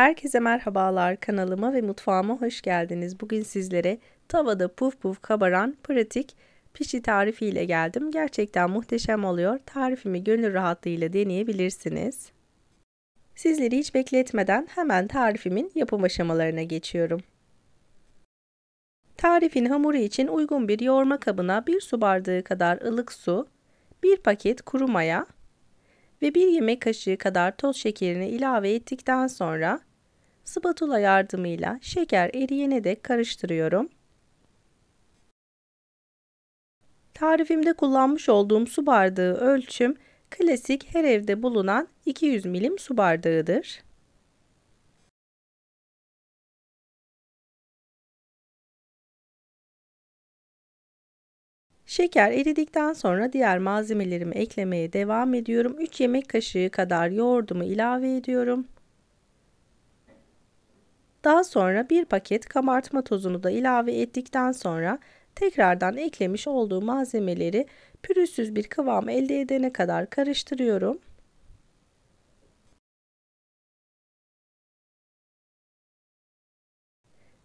Herkese merhabalar kanalıma ve mutfağıma hoş geldiniz. Bugün sizlere tavada puf puf kabaran pratik pişi tarifiyle geldim. Gerçekten muhteşem oluyor. Tarifimi gönül rahatlığıyla deneyebilirsiniz. Sizleri hiç bekletmeden hemen tarifimin yapım aşamalarına geçiyorum. Tarifin hamuru için uygun bir yoğurma kabına 1 su bardağı kadar ılık su, 1 paket kuru maya ve 1 yemek kaşığı kadar toz şekerini ilave ettikten sonra spatula yardımıyla şeker eriyene dek karıştırıyorum. Tarifimde kullanmış olduğum su bardağı ölçüm klasik her evde bulunan 200 milim su bardağıdır. Şeker eridikten sonra diğer malzemelerimi eklemeye devam ediyorum. 3 yemek kaşığı kadar yoğurdumu ilave ediyorum. Daha sonra bir paket kabartma tozunu da ilave ettikten sonra tekrardan eklemiş olduğu malzemeleri pürüzsüz bir kıvam elde edene kadar karıştırıyorum.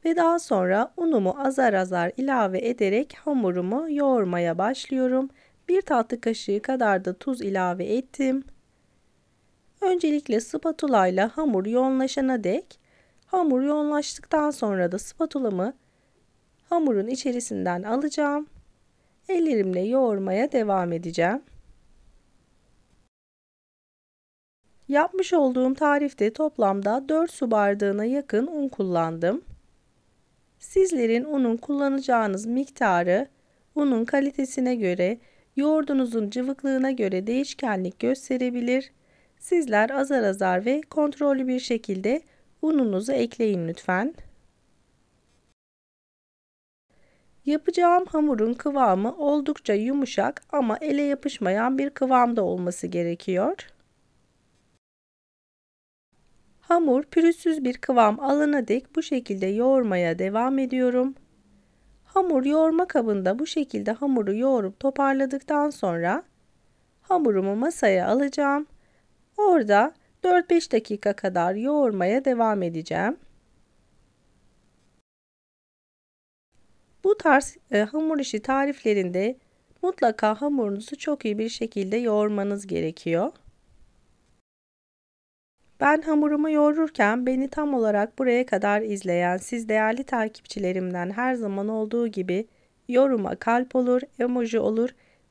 Ve daha sonra unumu azar azar ilave ederek hamurumu yoğurmaya başlıyorum. Bir tatlı kaşığı kadar da tuz ilave ettim. Öncelikle spatula ile hamur yoğunlaşana dek Hamur yoğunlaştıktan sonra da spatulamı hamurun içerisinden alacağım. Ellerimle yoğurmaya devam edeceğim. Yapmış olduğum tarifte toplamda 4 su bardağına yakın un kullandım. Sizlerin unun kullanacağınız miktarı unun kalitesine göre, yoğurdunuzun cıvıklığına göre değişkenlik gösterebilir. Sizler azar azar ve kontrollü bir şekilde ununuzu ekleyin lütfen. Yapacağım hamurun kıvamı oldukça yumuşak ama ele yapışmayan bir kıvamda olması gerekiyor. Hamur pürüzsüz bir kıvam alana dek bu şekilde yoğurmaya devam ediyorum. Hamur yoğurma kabında bu şekilde hamuru yoğurup toparladıktan sonra hamurumu masaya alacağım. Orada 4-5 dakika kadar yoğurmaya devam edeceğim. Bu tarz e, hamur işi tariflerinde mutlaka hamurunuzu çok iyi bir şekilde yoğurmanız gerekiyor. Ben hamurumu yoğururken beni tam olarak buraya kadar izleyen siz değerli takipçilerimden her zaman olduğu gibi yoruma kalp olur, emoji olur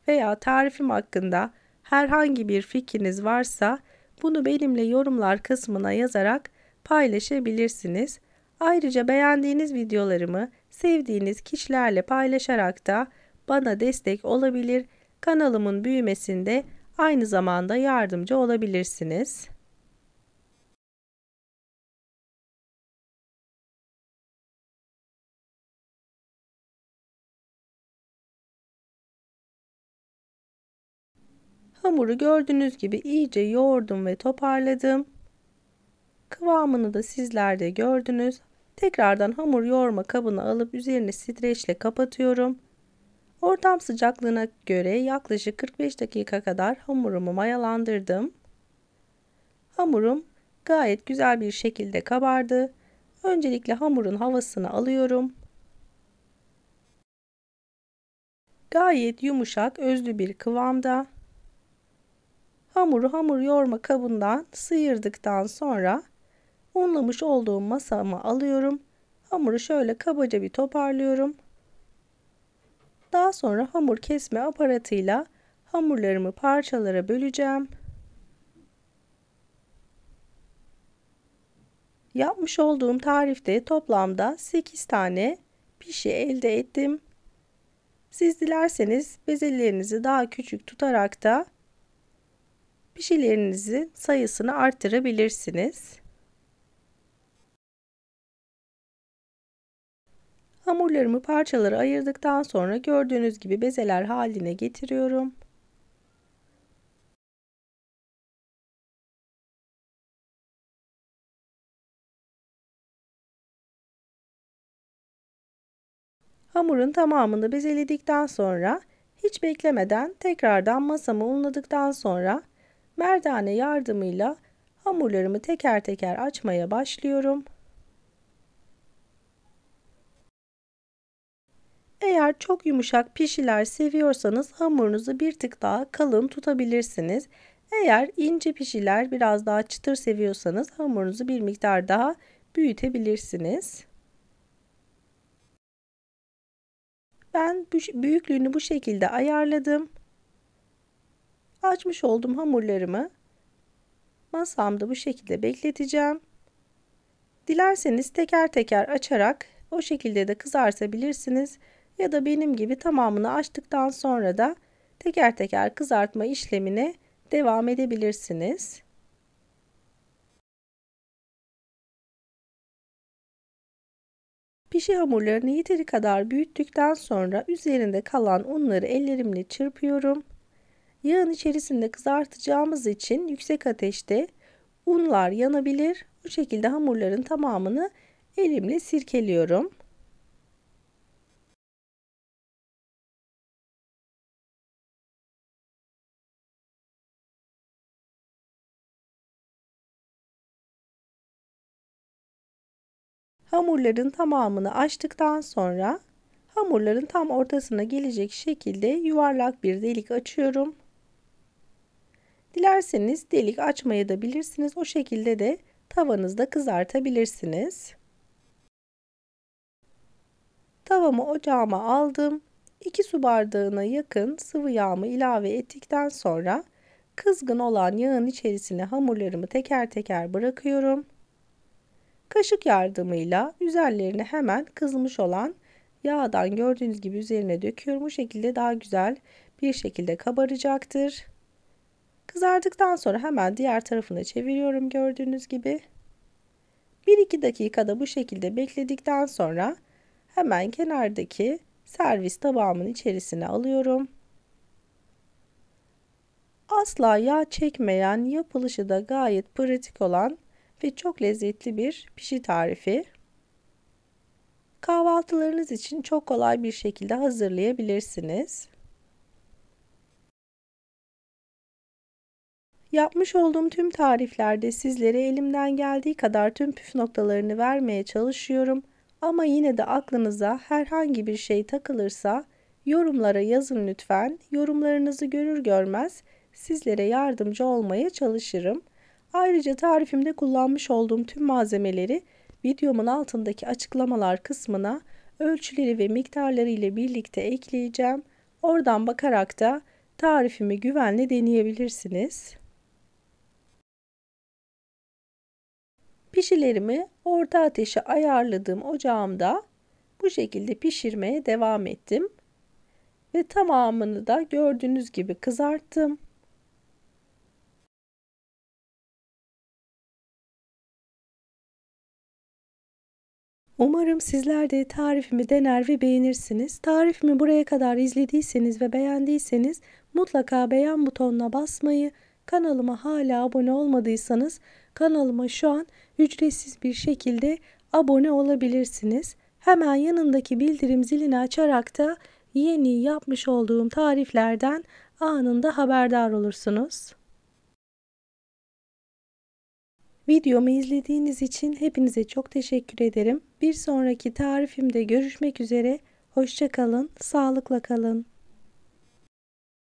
veya tarifim hakkında herhangi bir fikriniz varsa bunu benimle yorumlar kısmına yazarak paylaşabilirsiniz. Ayrıca beğendiğiniz videolarımı sevdiğiniz kişilerle paylaşarak da bana destek olabilir, kanalımın büyümesinde aynı zamanda yardımcı olabilirsiniz. Hamuru gördüğünüz gibi iyice yoğurdum ve toparladım. Kıvamını da sizlerde gördünüz. Tekrardan hamur yoğurma kabını alıp üzerine streçle kapatıyorum. Ortam sıcaklığına göre yaklaşık 45 dakika kadar hamurumu mayalandırdım. Hamurum gayet güzel bir şekilde kabardı. Öncelikle hamurun havasını alıyorum. Gayet yumuşak özlü bir kıvamda. Hamuru hamur yoğurma kabından sıyırdıktan sonra unlamış olduğum masama alıyorum. Hamuru şöyle kabaca bir toparlıyorum. Daha sonra hamur kesme aparatıyla hamurlarımı parçalara böleceğim. Yapmış olduğum tarifte toplamda 8 tane pişi elde ettim. Siz dilerseniz bezelerinizi daha küçük tutarak da pişilerinizin sayısını artırabilirsiniz. Hamurlarımı parçalara ayırdıktan sonra gördüğünüz gibi bezeler haline getiriyorum. Hamurun tamamını bezeledikten sonra hiç beklemeden tekrardan masamı unladıktan sonra Merdane yardımıyla hamurlarımı teker teker açmaya başlıyorum. Eğer çok yumuşak pişiler seviyorsanız hamurunuzu bir tık daha kalın tutabilirsiniz. Eğer ince pişiler biraz daha çıtır seviyorsanız hamurunuzu bir miktar daha büyütebilirsiniz. Ben büyüklüğünü bu şekilde ayarladım. Açmış olduğum hamurlarımı masamda bu şekilde bekleteceğim. Dilerseniz teker teker açarak o şekilde de kızartabilirsiniz ya da benim gibi tamamını açtıktan sonra da teker teker kızartma işlemine devam edebilirsiniz. Pişi hamurlarını yeteri kadar büyüttükten sonra üzerinde kalan unları ellerimle çırpıyorum. Yağın içerisinde kızartacağımız için yüksek ateşte unlar yanabilir. Bu şekilde hamurların tamamını elimle sirkeliyorum. Hamurların tamamını açtıktan sonra hamurların tam ortasına gelecek şekilde yuvarlak bir delik açıyorum. Dilerseniz delik açmaya da bilirsiniz. O şekilde de tavanızda kızartabilirsiniz. Tavamı ocağıma aldım. 2 su bardağına yakın sıvı yağımı ilave ettikten sonra kızgın olan yağın içerisine hamurlarımı teker teker bırakıyorum. Kaşık yardımıyla üzerlerine hemen kızmış olan yağdan gördüğünüz gibi üzerine döküyorum. Bu şekilde daha güzel bir şekilde kabaracaktır. Kızardıktan sonra hemen diğer tarafını çeviriyorum gördüğünüz gibi. 1-2 dakikada bu şekilde bekledikten sonra hemen kenardaki servis tabağımın içerisine alıyorum. Asla yağ çekmeyen, yapılışı da gayet pratik olan ve çok lezzetli bir pişi tarifi. Kahvaltılarınız için çok kolay bir şekilde hazırlayabilirsiniz. Yapmış olduğum tüm tariflerde sizlere elimden geldiği kadar tüm püf noktalarını vermeye çalışıyorum. Ama yine de aklınıza herhangi bir şey takılırsa yorumlara yazın lütfen. Yorumlarınızı görür görmez sizlere yardımcı olmaya çalışırım. Ayrıca tarifimde kullanmış olduğum tüm malzemeleri videomun altındaki açıklamalar kısmına ölçüleri ve miktarları ile birlikte ekleyeceğim. Oradan bakarak da tarifimi güvenle deneyebilirsiniz. Pişilerimi orta ateşe ayarladığım ocağımda bu şekilde pişirmeye devam ettim. Ve tamamını da gördüğünüz gibi kızarttım. Umarım sizler de tarifimi dener ve beğenirsiniz. Tarifimi buraya kadar izlediyseniz ve beğendiyseniz mutlaka beğen butonuna basmayı, kanalıma hala abone olmadıysanız Kanalıma şu an ücretsiz bir şekilde abone olabilirsiniz. Hemen yanındaki bildirim zilini açarak da yeni yapmış olduğum tariflerden anında haberdar olursunuz. Videomu izlediğiniz için hepinize çok teşekkür ederim. Bir sonraki tarifimde görüşmek üzere. Hoşçakalın, sağlıkla kalın.